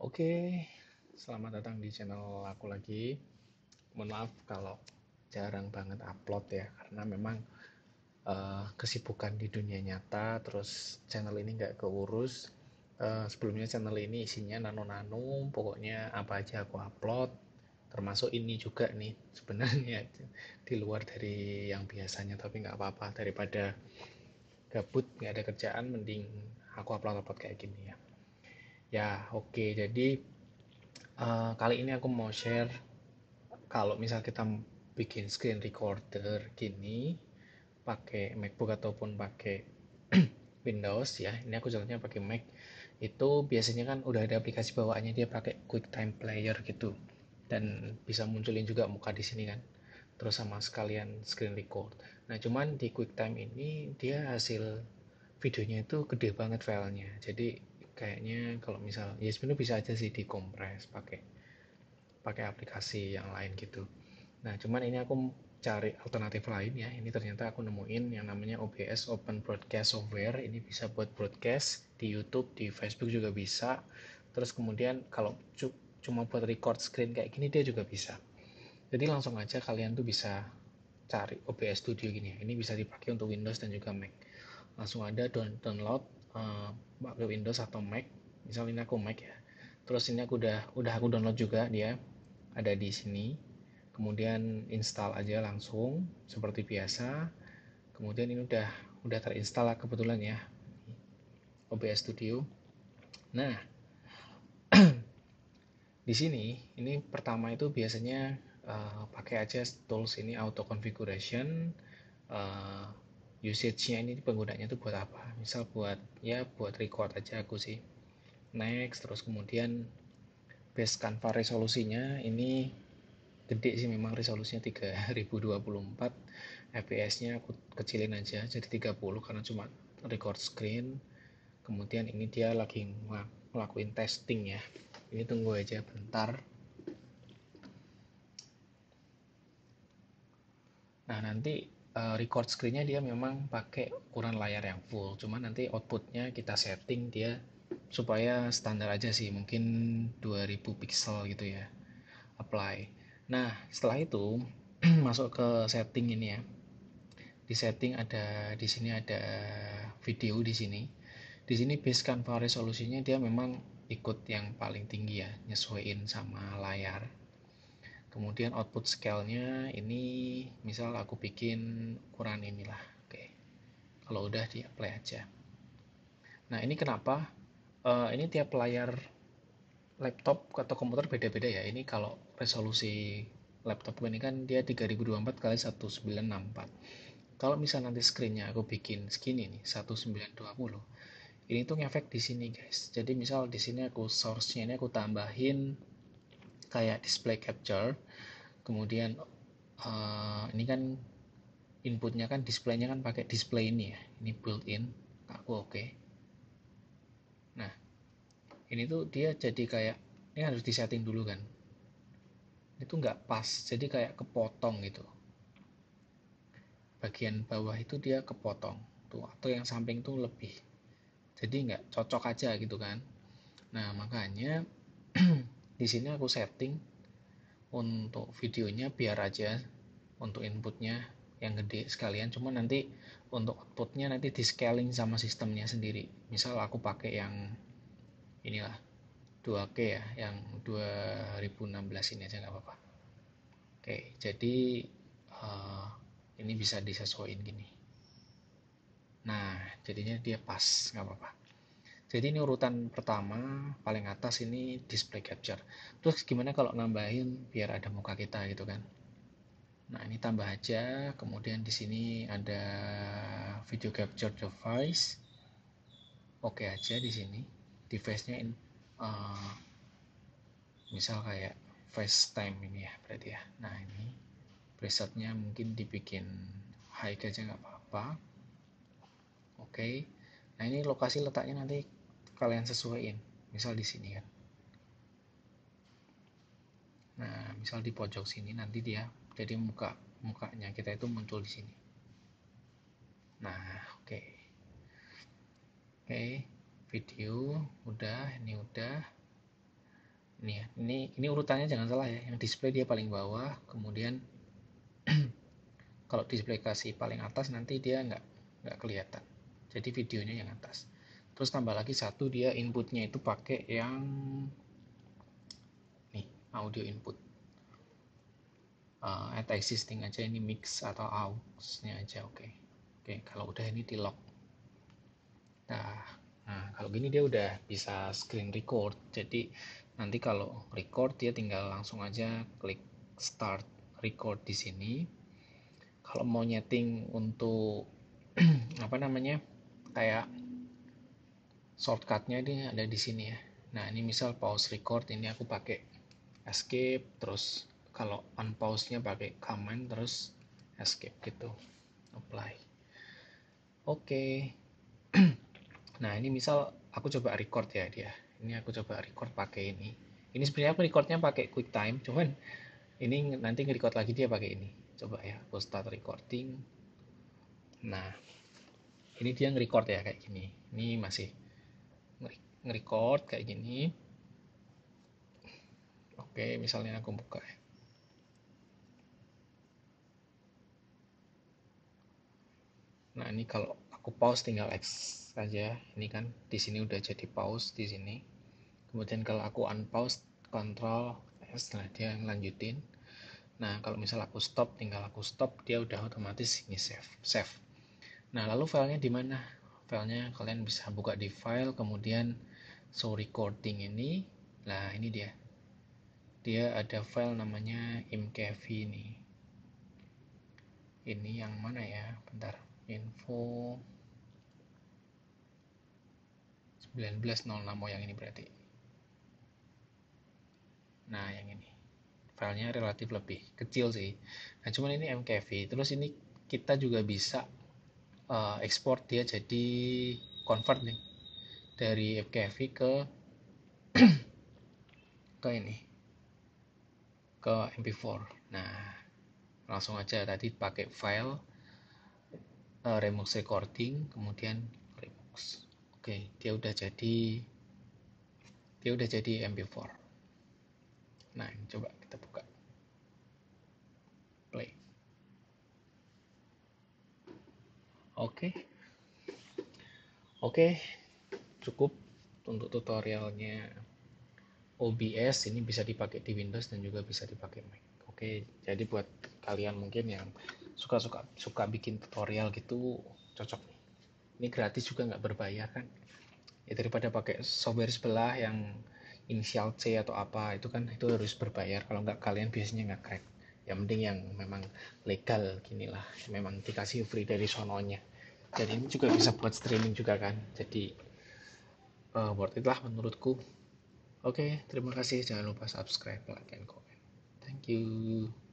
Oke, selamat datang di channel aku lagi. Mohon maaf kalau jarang banget upload ya, karena memang uh, kesibukan di dunia nyata, terus channel ini nggak keurus. Uh, sebelumnya channel ini isinya nano-nano, pokoknya apa aja aku upload, termasuk ini juga nih sebenarnya di luar dari yang biasanya, tapi nggak apa-apa daripada gabut nggak ada kerjaan, mending aku upload-upload kayak gini ya ya oke okay. jadi uh, kali ini aku mau share kalau misal kita bikin screen recorder gini pakai MacBook ataupun pakai Windows ya ini aku jalannya pakai Mac itu biasanya kan udah ada aplikasi bawaannya dia pakai QuickTime Player gitu dan bisa munculin juga muka di sini kan terus sama sekalian screen record nah cuman di QuickTime ini dia hasil videonya itu gede banget filenya jadi kayaknya kalau misal ya sebenarnya bisa aja sih dikompres pakai pakai aplikasi yang lain gitu nah cuman ini aku cari alternatif lain ya ini ternyata aku nemuin yang namanya OBS Open Broadcast Software ini bisa buat broadcast di YouTube di Facebook juga bisa terus kemudian kalau cuma buat record screen kayak gini dia juga bisa jadi langsung aja kalian tuh bisa cari OBS Studio gini ya ini bisa dipakai untuk Windows dan juga Mac langsung ada download uh, pakai Windows atau Mac misalnya ini aku Mac ya terus ini aku udah udah aku download juga dia ada di sini kemudian install aja langsung seperti biasa kemudian ini udah udah terinstall lah kebetulan ya OBS Studio nah di sini ini pertama itu biasanya uh, pakai aja tools ini auto configuration uh, usage-nya ini penggunanya itu buat apa misal buat ya buat record aja aku sih next terus kemudian base Canva resolusinya ini gede sih memang resolusinya 3024 fps nya aku kecilin aja jadi 30 karena cuma record screen kemudian ini dia lagi ngelakuin testing ya ini tunggu aja bentar nah nanti uh, record screennya dia memang pakai ukuran layar yang full cuman nanti outputnya kita setting dia supaya standar aja sih mungkin 2000 pixel gitu ya apply nah setelah itu masuk ke setting ini ya di setting ada di sini ada video di sini di sini base Canva resolusinya dia memang ikut yang paling tinggi ya nyesuaiin sama layar kemudian output scale-nya ini misal aku bikin ukuran inilah oke kalau udah di apply aja nah ini kenapa uh, ini tiap layar laptop atau komputer beda-beda ya ini kalau resolusi laptop ini kan dia 3024 kali 1964 kalau misal nanti screennya aku bikin segini nih 1920 ini tuh ngefek di sini guys jadi misal di sini aku source-nya ini aku tambahin kayak display capture kemudian uh, ini kan inputnya kan displaynya kan pakai display ini ya ini built-in aku oke okay. nah ini tuh dia jadi kayak ini harus disetting dulu kan itu nggak pas jadi kayak kepotong gitu bagian bawah itu dia kepotong tuh atau yang samping tuh lebih jadi nggak cocok aja gitu kan nah makanya di sini aku setting untuk videonya biar aja untuk inputnya yang gede sekalian cuma nanti untuk outputnya nanti di scaling sama sistemnya sendiri misal aku pakai yang inilah 2K ya yang 2016 ini aja nggak apa-apa oke jadi uh, ini bisa disesuaikan gini nah jadinya dia pas nggak apa-apa jadi ini urutan pertama paling atas ini display capture. Terus gimana kalau nambahin biar ada muka kita gitu kan? Nah ini tambah aja. Kemudian di sini ada video capture device. Oke okay aja di sini. Device-nya uh, misal kayak FaceTime ini ya berarti ya. Nah ini presetnya mungkin dibikin high aja nggak apa-apa. Oke. Okay. Nah ini lokasi letaknya nanti kalian sesuaikan, misal di sini kan nah misal di pojok sini nanti dia jadi muka mukanya kita itu muncul di sini nah oke okay. oke okay, video udah ini udah ini ya ini ini urutannya jangan salah ya yang display dia paling bawah kemudian kalau display kasih paling atas nanti dia nggak nggak kelihatan jadi videonya yang atas terus tambah lagi satu dia inputnya itu pakai yang nih audio input uh, at existing aja ini mix atau aux nya aja oke okay. oke okay, kalau udah ini di lock nah nah kalau gini dia udah bisa screen record jadi nanti kalau record dia tinggal langsung aja klik start record di sini kalau mau nyeting untuk apa namanya kayak shortcutnya ini ada di sini ya nah ini misal pause record ini aku pakai escape terus kalau unpause nya pakai command terus escape gitu apply oke okay. nah ini misal aku coba record ya dia ini aku coba record pakai ini ini sebenarnya aku recordnya pakai quick time cuman ini nanti nge-record lagi dia pakai ini coba ya aku start recording nah ini dia nge-record ya kayak gini ini masih nge-record kayak gini oke misalnya aku buka ya Nah, ini kalau aku pause tinggal X saja. Ini kan di sini udah jadi pause di sini. Kemudian kalau aku unpause kontrol S nah dia lanjutin. Nah, kalau misal aku stop tinggal aku stop dia udah otomatis ini save, save. Nah, lalu filenya di mana? filenya kalian bisa buka di file kemudian show recording ini nah ini dia dia ada file namanya MKV ini ini yang mana ya bentar info 1906 oh yang ini berarti nah yang ini filenya relatif lebih kecil sih nah cuman ini mkv terus ini kita juga bisa uh, ekspor dia jadi convert nih dari FKV ke ke ini ke MP4 nah langsung aja tadi pakai file uh, eh, remux recording kemudian remux oke okay, dia udah jadi dia udah jadi MP4 nah coba kita buka Oke. Okay. Oke, okay. cukup untuk tutorialnya OBS ini bisa dipakai di Windows dan juga bisa dipakai Mac. Oke, okay. jadi buat kalian mungkin yang suka-suka suka bikin tutorial gitu cocok Ini gratis juga nggak berbayar kan? Ya daripada pakai software sebelah yang inisial C atau apa itu kan itu harus berbayar kalau nggak kalian biasanya nggak keren ya mending yang memang legal ginilah memang dikasih free dari sononya jadi ini juga bisa buat streaming juga kan jadi uh, worth it lah menurutku oke okay, terima kasih jangan lupa subscribe like dan comment thank you